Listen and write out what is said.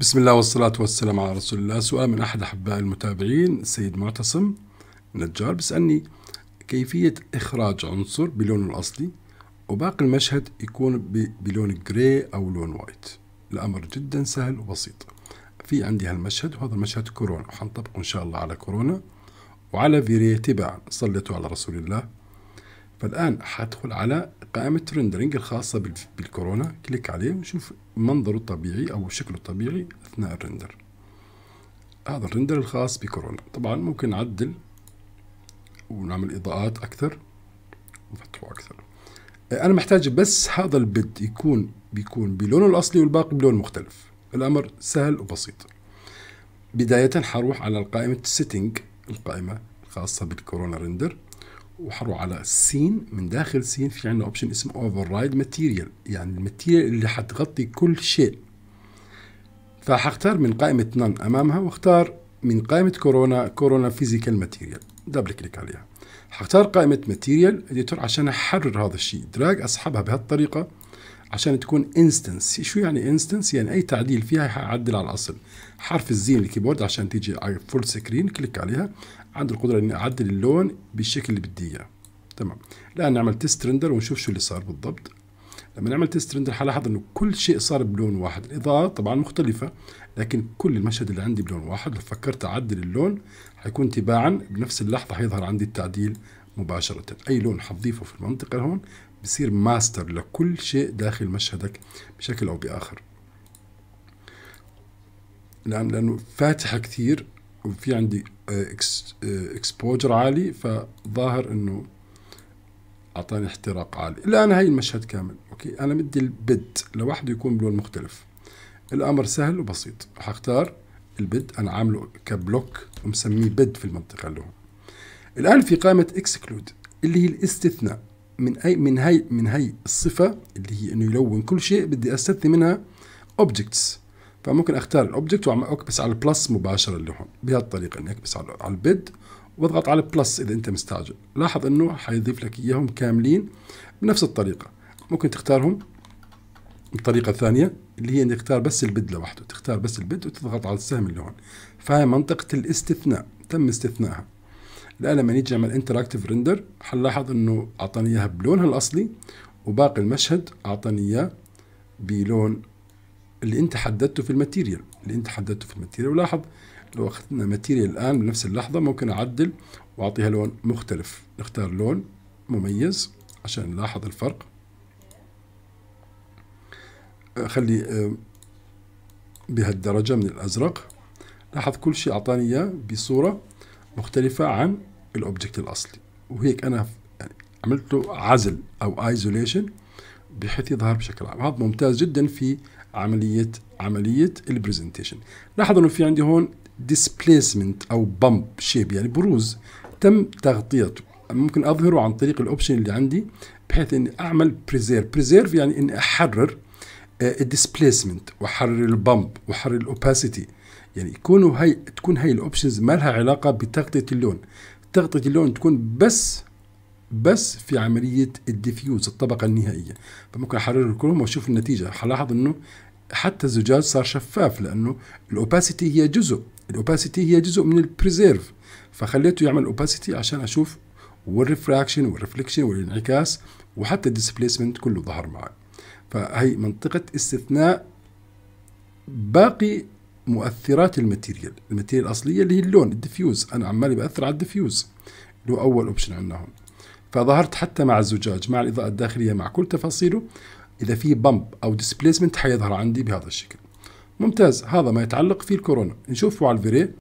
بسم الله والصلاة والسلام على رسول الله سؤال من أحد أحباء المتابعين سيد معتصم نجار بيسألني كيفية إخراج عنصر بلونه الأصلي وباقي المشهد يكون بلون جراي أو لون وايت الأمر جدا سهل وبسيط في عندي هالمشهد وهذا مشهد كورونا وحنطبقه إن شاء الله على كورونا وعلى فيري تبع صليتوا على رسول الله فالآن حدخل على قائمة ريندرينج الخاصة بالكورونا كليك عليه ونشوف منظره الطبيعي أو شكله الطبيعي أثناء الرندر هذا الرندر الخاص بكورونا طبعا ممكن نعدل ونعمل إضاءات أكثر نفتحه أكثر أنا محتاج بس هذا البد يكون بيكون بلونه الأصلي والباقي بلون مختلف الأمر سهل وبسيط بداية حروح على القائمة سيتنج القائمة الخاصة بالكورونا رندر وحروح على السين من داخل سين في عندنا اوبشن اسمه اوفر رايد ماتيريال يعني الماتيريال اللي حتغطي كل شيء فحختار من قائمة نان امامها واختار من قائمة كورونا كورونا فيزيكال ماتيريال دبل كليك عليها حختار قائمة ماتيريال اديتور عشان احرر هذا الشيء دراج اسحبها بهالطريقة عشان تكون انستنس شو يعني انستنس يعني اي تعديل فيها هعدل على الاصل حرف الزين الكيبورد عشان تيجي على فول سكرين كليك عليها عندي القدره اني اعدل اللون بالشكل اللي بدي اياه تمام الان نعمل تيست رندر ونشوف شو اللي صار بالضبط لما نعمل تيست رندر حلاحظ انه كل شيء صار بلون واحد الاضاءه طبعا مختلفه لكن كل المشهد اللي عندي بلون واحد لو فكرت اعدل اللون حيكون تباعا بنفس اللحظه حيظهر عندي التعديل مباشره اي لون حضيفه في المنطقه هون بصير ماستر لكل شيء داخل مشهدك بشكل أو بآخر لأن لأنه فاتحة كثير وفي عندي آه، اكسبوجر آه، عالي فظاهر انه اعطاني احتراق عالي الان هاي المشهد كامل اوكي انا بدي البد لوحده يكون بلون مختلف الامر سهل وبسيط حختار البد انا عامله كبلوك ومسميه بد في المنطقه اللي هو الان في قائمه اكسكلود اللي هي الاستثناء من اي من هي من هي الصفه اللي هي انه يلون كل شيء بدي استثني منها اوبجكتس فممكن اختار الاوبجكت واكبس على البلس مباشره اللي هون بهالطريقه اني اكبس على البيد واضغط على البلس اذا انت مستعجل لاحظ انه حيضيف لك اياهم كاملين بنفس الطريقه ممكن تختارهم بطريقه ثانيه اللي هي انك تختار بس البد لوحده تختار بس البد وتضغط على السهم اللي هون فهي منطقه الاستثناء تم استثنائها لا لما نيجي نعمل انتراكتيف ريندر حنلاحظ انه اعطاني اياها بلونها الاصلي وباقي المشهد اعطاني اياه بلون اللي انت حددته في الماتيريال اللي انت حددته في الماتيريال ولاحظ لو اخذنا ماتيريال الان بنفس اللحظه ممكن اعدل واعطيها لون مختلف نختار لون مميز عشان نلاحظ الفرق خلي آه، بهالدرجة من الأزرق لاحظ كل شيء أعطاني إياه بصورة مختلفة عن الاوبجكت الاصلي وهيك انا عملته عملت له عزل او ايزوليشن بحيث يظهر بشكل عام هذا ممتاز جدا في عمليه عمليه البرزنتيشن لاحظ انه في عندي هون ديسبليسمنت او بامب شيب يعني بروز تم تغطيته ممكن اظهره عن طريق الاوبشن اللي عندي بحيث اني اعمل بريزيرف بريزيرف يعني اني احرر الديسبليسمنت آه، واحرر البامب واحرر الاوباسيتي يعني يكونوا هي تكون هي الاوبشنز ما لها علاقه بتغطيه اللون تغطية اللون تكون بس بس في عملية الديفيوز الطبقة النهائية فممكن أحرر كلهم وأشوف النتيجة حلاحظ أنه حتى الزجاج صار شفاف لأنه الأوباسيتي هي جزء الأوباسيتي هي جزء من البريزيرف فخليته يعمل أوباسيتي عشان أشوف والريفراكشن والريفليكشن والانعكاس وحتى الديسبليسمنت كله ظهر معي فهي منطقة استثناء باقي مؤثرات الماتيريال الماتيريال الاصليه اللي هي اللون الديفيوز انا عمالي باثر على الديفيوز اللي هو اول اوبشن عندنا هون فظهرت حتى مع الزجاج مع الاضاءه الداخليه مع كل تفاصيله اذا في بمب او ديسبليسمنت حيظهر عندي بهذا الشكل ممتاز هذا ما يتعلق في الكورونا نشوفه على الفيري